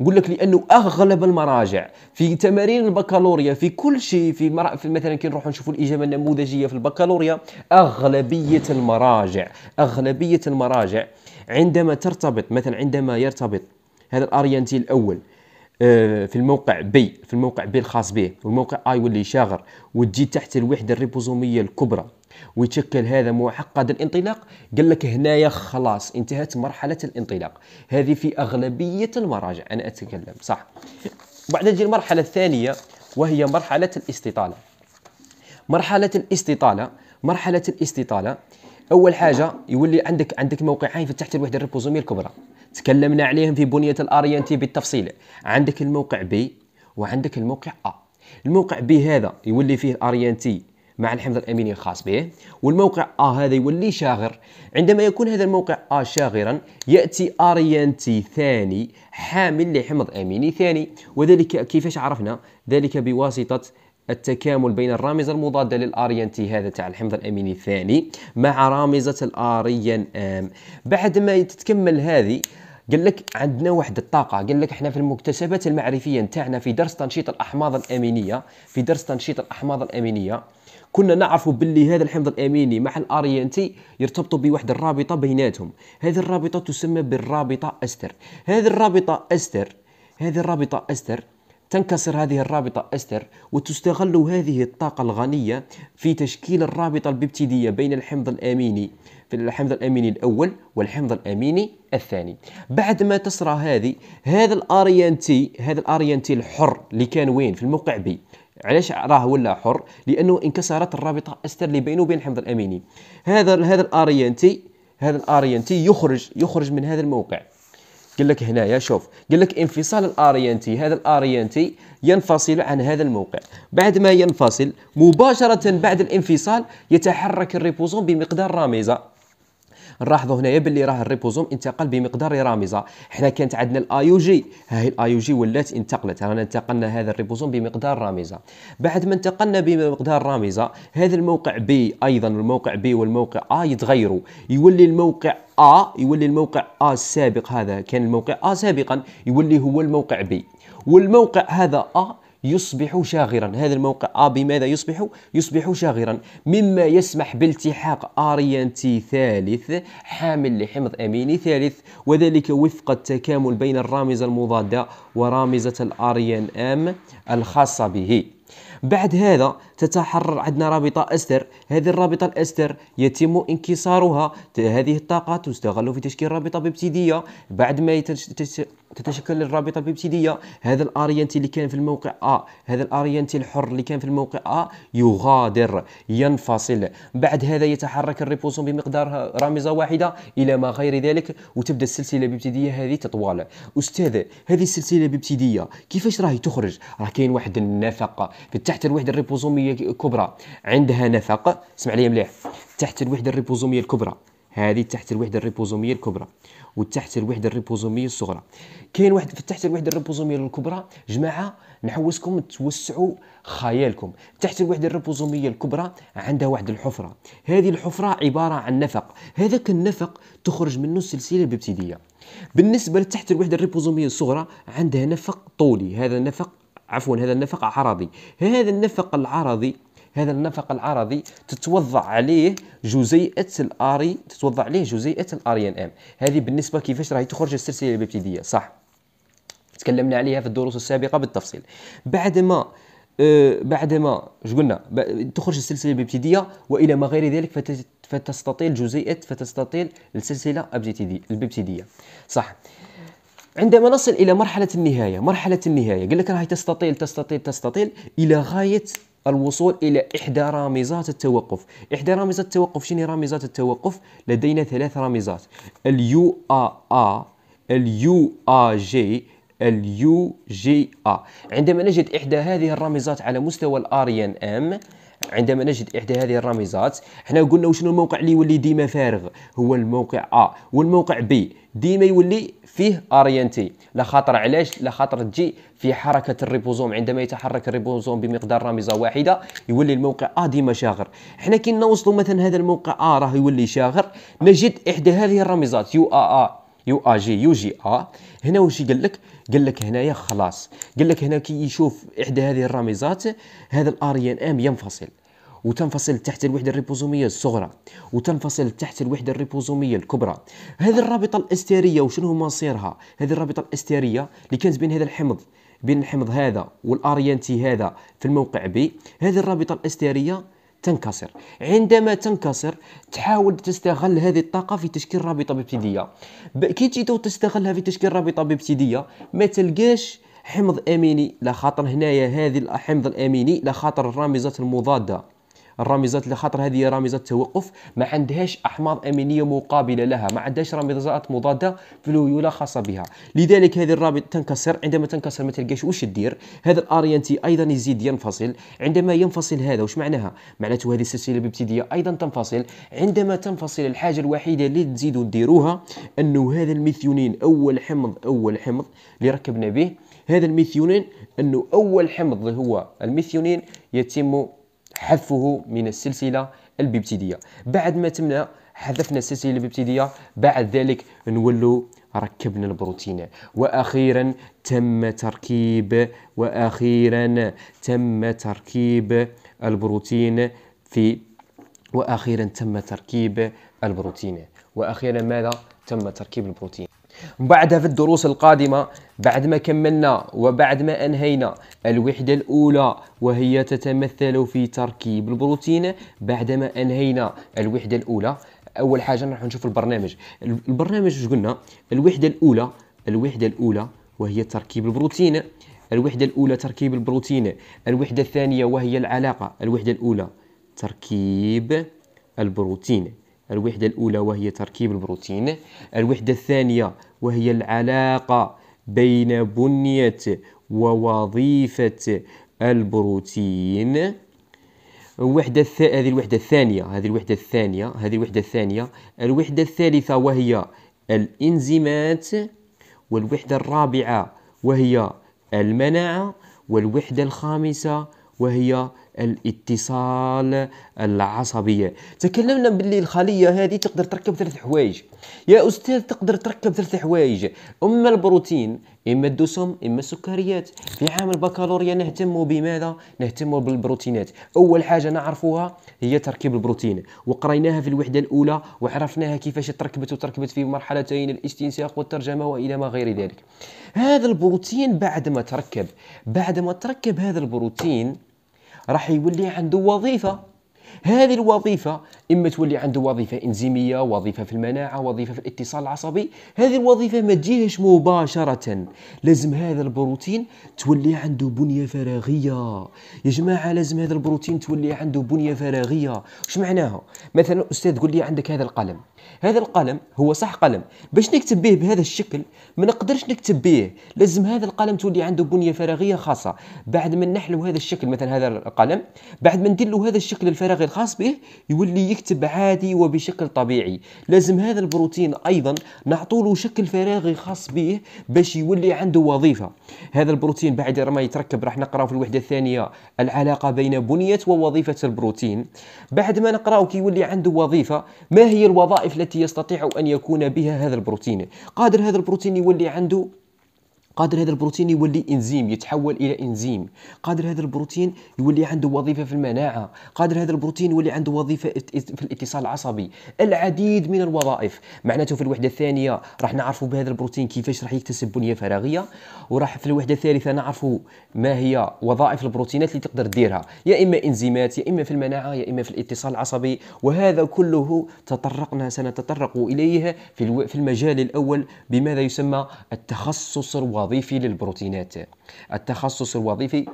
نقول لك لانه اغلب المراجع في تمارين البكالوريا في كل شيء في, مر... في مثلا كي نروحوا نشوفوا الاجابه النموذجيه في البكالوريا اغلبيه المراجع اغلبيه المراجع عندما ترتبط مثلا عندما يرتبط هذا الارينتي الاول آه، في الموقع بي في الموقع بي الخاص به والموقع اي واللي شاغر وتجي تحت الوحده الريبوزوميه الكبرى ويتشكل هذا معقد الانطلاق قال لك هنايا خلاص انتهت مرحله الانطلاق هذه في اغلبيه المراجع انا اتكلم صح بعد تجي المرحله الثانيه وهي مرحله الاستطاله مرحله الاستطاله مرحله الاستطاله اول حاجه يولي عندك عندك موقعين في تحت الوحده الريبوزوميه الكبرى تكلمنا عليهم في بنية الأرينتي بالتفصيل عندك الموقع بي وعندك الموقع أ الموقع بي هذا يولي فيه أرينتي مع الحمض الاميني الخاص به والموقع ا هذا يولي شاغر عندما يكون هذا الموقع ا شاغرا ياتي ارينتي ثاني حامل لحمض اميني ثاني وذلك كيفاش عرفنا ذلك بواسطه التكامل بين الرامزة المضادة للآرين تي هذا تاع الحمض الأميني الثاني مع رامزة الآرين ام بعد ما تتكمل هذه قال لك عندنا واحد الطاقه قال لك احنا في المكتسبات المعرفيه نتاعنا في درس تنشيط الاحماض الامينيه في درس تنشيط الاحماض الامينيه كنا نعرف باللي هذا الحمض الاميني مع الار ان تي يرتبطوا بواحد الرابطه بيناتهم هذه الرابطه تسمى بالرابطه استر هذه الرابطه استر هذه الرابطه استر تنكسر هذه الرابطة أستر وتستغل هذه الطاقة الغنية في تشكيل الرابطة الببتيدية بين الحمض الأميني في الحمض الأميني الأول والحمض الأميني الثاني بعد ما تصرى هذه هذا الار تي هذا الار تي الحر اللي كان وين في الموقع بي علاش راه ولا حر لانه انكسرت الرابطه استر اللي بينه وبين الحمض الاميني هذا هذا الار تي هذا الار تي يخرج يخرج من هذا الموقع قال لك هنايا شوف قال لك انفصال الار هذا الار ينفصل عن هذا الموقع بعد ما ينفصل مباشره بعد الانفصال يتحرك الريبوزون بمقدار رميزه نلاحظوا هنايا باللي راه الريبوزوم انتقل بمقدار رامزه حنا كانت عندنا الاي او جي ها هي الاي او جي ولات انتقلت رانا انتقلنا هذا الريبوزوم بمقدار رامزه بعد ما انتقلنا بمقدار رامزه هذا الموقع بي ايضا والموقع بي والموقع ا يتغيروا يولي الموقع ا يولي الموقع ا السابق هذا كان الموقع ا سابقا يولي هو الموقع بي والموقع هذا ا يصبح شاغرا هذا الموقع آ آه، بماذا يصبح؟ يصبح شاغرا مما يسمح بالتحاق أرينتي ثالث حامل لحمض أميني ثالث وذلك وفق التكامل بين الرامزة المضادة ورامزة الآريان أم الخاصة به بعد هذا تتحرر عندنا رابطة أستر هذه الرابطة الأستر يتم انكسارها هذه الطاقة تستغل في تشكيل رابطة بيبتيدية بعد ما تتشكل الرابطة البيبتيدية هذا الأرينتي اللي كان في الموقع أ هذا الأرينتي الحر اللي كان في الموقع أ يغادر ينفصل بعد هذا يتحرك الريبوسوم بمقدار رامزة واحدة إلى ما غير ذلك وتبدأ السلسلة البيبتيدية هذه تطوال أستاذ هذه السلسلة البيبتيدية كيفاش راهي تخرج راه كاين واحد النفق في تحت الوحدة الريبوسومية الريبوزوميه الكبرى عندها نفق اسمع لي مليح تحت الوحده الريبوزوميه الكبرى هذه تحت الوحده الريبوزوميه الكبرى وتحت الوحده الريبوزوميه الصغرى كاين واحد في تحت الوحده الريبوزوميه الكبرى جماعه نحوسكم توسعوا خيالكم تحت الوحده الريبوزوميه الكبرى عندها واحد الحفره هذه الحفره عباره عن نفق هذاك النفق تخرج منه السلسله الببتيديه بالنسبه لتحت الوحده الريبوزوميه الصغرى عندها نفق طولي هذا نفق عفوا هذا النفق عرضي هذا النفق العرضي هذا النفق العرضي تتوضع عليه جزيئه الاري تتوضع عليه جزيئه الاري ان ام هذه بالنسبه كيفاش راهي تخرج السلسله الابتدائيه صح تكلمنا عليها في الدروس السابقه بالتفصيل بعدما آه بعدما ما قلنا تخرج السلسله الابتدائيه والى ما غير ذلك فتستطيل جزيئه فتستطيل السلسله الابتدائيه صح عندما نصل الى مرحله النهايه مرحله النهايه قال لك راهي تستطيل تستطيل تستطيل الى غايه الوصول الى احدى رامزات التوقف احدى رامزات التوقف شنو رامزات التوقف لدينا ثلاث رامزات اليو ا ا اليو ا جي اليو جي ا عندما نجد احدى هذه الرامزات على مستوى الار ان ام عندما نجد إحدى هذه الرميزات حنا قلنا وشنو الموقع اللي يولي ديما فارغ هو الموقع أ والموقع بي ديما يولي فيه ارينتي e لا خاطر علاش لا خاطر تجي في حركه الريبوزوم عندما يتحرك الريبوزوم بمقدار رمزه واحده يولي الموقع ا ديما شاغر حنا كي نوصلوا مثلا هذا الموقع ا راه يولي شاغر نجد احدى هذه الرمزات يو ا ا يو ا جي يو جي ا هنا واش قال لك قال لك هنايا خلاص قال لك هنا كي يشوف احدى هذه الرمزات هذا الاريان ام e ينفصل وتنفصل تحت الوحدة الريبوزومية الصغرى وتنفصل تحت الوحدة الريبوزومية الكبرى هذه الرابطة الأستيرية وشنو مصيرها هذه الرابطة الأستيرية اللي كانت بين هذا الحمض بين الحمض هذا والارينتي هذا في الموقع بي هذه الرابطه الاستيريه تنكسر عندما تنكسر تحاول تستغل هذه الطاقه في تشكيل رابطه بيبتيديه كي تجي تستغلها في تشكيل رابطه بيبتيديه ما تلقاش حمض اميني لا خاطر هنايا هذه الحمض الاميني لا خاطر الرامزات المضاده الرامزات اللي خاطر هذه رامزات توقف ما عندهاش احماض امينيه مقابله لها ما عندهاش رامزات مضاده في الهيوله خاصه بها لذلك هذه الرابط تنكسر عندما تنكسر ما تلقاش واش دير هذا الارينتي ايضا يزيد ينفصل عندما ينفصل هذا واش معناها معناته هذه السلسله البيبتيديه ايضا تنفصل عندما تنفصل الحاجه الوحيده اللي تزيدوا ديروها انه هذا الميثيونين اول حمض اول حمض اللي ركبنا به هذا الميثيونين انه اول حمض هو الميثيونين يتم حذفه من السلسلة الببتيدية بعد ما تمنا حذفنا السلسلة الببتيدية بعد ذلك نولو ركبنا البروتين واخيرا تم تركيب واخيرا تم تركيب البروتين في واخيرا تم تركيب البروتين واخيرا ماذا تم تركيب البروتين بعدها في الدروس القادمة بعد ما كملنا وبعد ما أنهينا الوحدة الأولى وهي تتمثل في تركيب البروتين بعدما أنهينا الوحدة الأولى أول حاجة نحن نشوف البرنامج البرنامج واش قلنا الوحدة الأولى الوحدة الأولى وهي تركيب البروتين الوحدة الأولى تركيب البروتين الوحدة الثانية وهي العلاقة الوحدة الأولى تركيب البروتين الوحدة الأولى وهي تركيب البروتين الوحدة الثانية وهي العلاقة بين بنية ووظيفة البروتين الوحدة الث... هذه الوحدة الثانية هذه الوحدة الثانية هذه الوحدة الثانية الوحدة الثالثة وهي الإنزيمات والوحدة الرابعة وهي المناعة والوحدة الخامسة وهي الاتصال العصبية تكلمنا باللي الخلية هذه تقدر تركب ثلاث حوايج يا أستاذ تقدر تركب ثلاث حوايج أما البروتين إما الدسم إما السكريات في عام البكالوريا نهتم بماذا؟ نهتم بالبروتينات أول حاجة نعرفوها هي تركيب البروتين وقريناها في الوحدة الأولى وعرفناها كيفاش تركبت وتركبت في مرحلتين الاستنساخ والترجمة وإلى ما غير ذلك هذا البروتين بعد ما تركب بعد ما تركب هذا البروتين راح يولي عنده وظيفه هذه الوظيفة إما تولي عنده وظيفة إنزيمية وظيفة في المناعة وظيفة في الاتصال العصبي هذه الوظيفة ما تجيهش مباشرة لازم هذا البروتين تولي عنده بنية فراغية يا جماعة لازم هذا البروتين تولي عنده بنية فراغية وش معناها مثلا أستاذ قول لي عندك هذا القلم هذا القلم هو صح قلم باش نكتب به بهذا الشكل ما نقدرش نكتب به لازم هذا القلم تولي عنده بنيه فراغيه خاصه بعد ما نحلو هذا الشكل مثلا هذا القلم بعد ما ندير له هذا الشكل الفراغي الخاص به يولي يكتب عادي وبشكل طبيعي لازم هذا البروتين ايضا نعطوا له شكل فراغي خاص به باش يولي عنده وظيفه هذا البروتين بعد ما يتركب راح نقراو في الوحده الثانيه العلاقه بين بنيه ووظيفه البروتين بعد ما نقراو كي يولي عنده وظيفه ما هي الوظائف التي يستطيع أن يكون بها هذا البروتين قادر هذا البروتين يولي عنده قادر هذا البروتين يولي انزيم يتحول الى انزيم قادر هذا البروتين يولي عنده وظيفه في المناعه قادر هذا البروتين يولي عنده وظيفه في الاتصال العصبي العديد من الوظائف معناته في الوحده الثانيه راح نعرفوا بهذا البروتين كيفاش راح يكتسب بنيه فراغيه وراح في الوحده الثالثه نعرفوا ما هي وظائف البروتينات اللي تقدر تديرها يا اما انزيمات يا اما في المناعه يا اما في الاتصال العصبي وهذا كله تطرقنا سنتطرق اليه في المجال الاول بماذا يسمى التخصص الوظيفي الوظيفي للبروتينات التخصص الوظيفي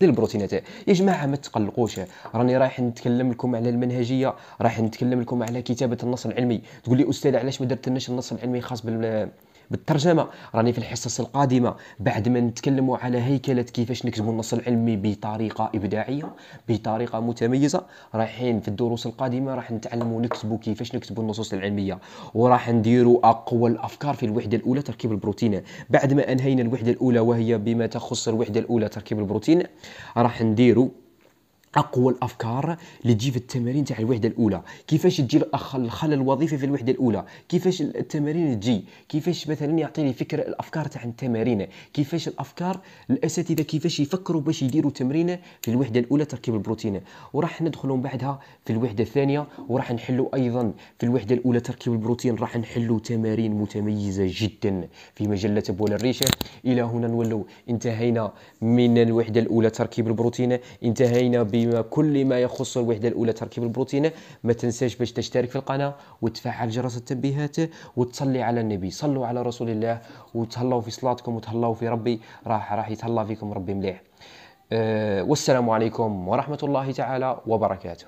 للبروتينات يا جماعه ما تقلقوش راني رايح نتكلم لكم على المنهجيه رايح نتكلم لكم على كتابه النص العلمي تقول لي استاذ علاش ما درتلناش النص العلمي خاص بال بالترجمه راني في الحصص القادمه بعد ما نتكلموا على هيكله كيفاش نكتبوا النص العلمي بطريقه ابداعيه بطريقه متميزه رايحين في الدروس القادمه راح نتعلموا نكتبوا كيفاش نكتبوا النصوص العلميه وراح نديروا اقوى الافكار في الوحده الاولى تركيب البروتين بعد ما انهينا الوحده الاولى وهي بما تخص الوحده الاولى تركيب البروتين راح نديروا اقوى الافكار اللي تجي في التمارين تاع الوحده الاولى كيفاش تجي الخلل الوظيفي في الوحده الاولى كيفاش التمارين تجي كيفاش مثلا يعطيني فكره الافكار تاع التمارين كيفاش الافكار الاساتذه كيفاش يفكروا باش يديروا تمرين في الوحده الاولى تركيب البروتين وراح ندخلوا بعدها في الوحده الثانيه وراح نحلوا ايضا في الوحده الاولى تركيب البروتين راح نحلوا تمارين متميزه جدا في مجله بول الريشه الى هنا نولوا انتهينا من الوحده الاولى تركيب البروتين انتهينا ب بما كل ما يخص الوحده الاولى تركيب البروتين ما تنساش باش تشترك في القناه وتفعل جرس التنبيهات وتصلي على النبي صلوا على رسول الله وتهلاو في صلاتكم وتهلاو في ربي راح راح يتهلا فيكم ربي مليح أه والسلام عليكم ورحمه الله تعالى وبركاته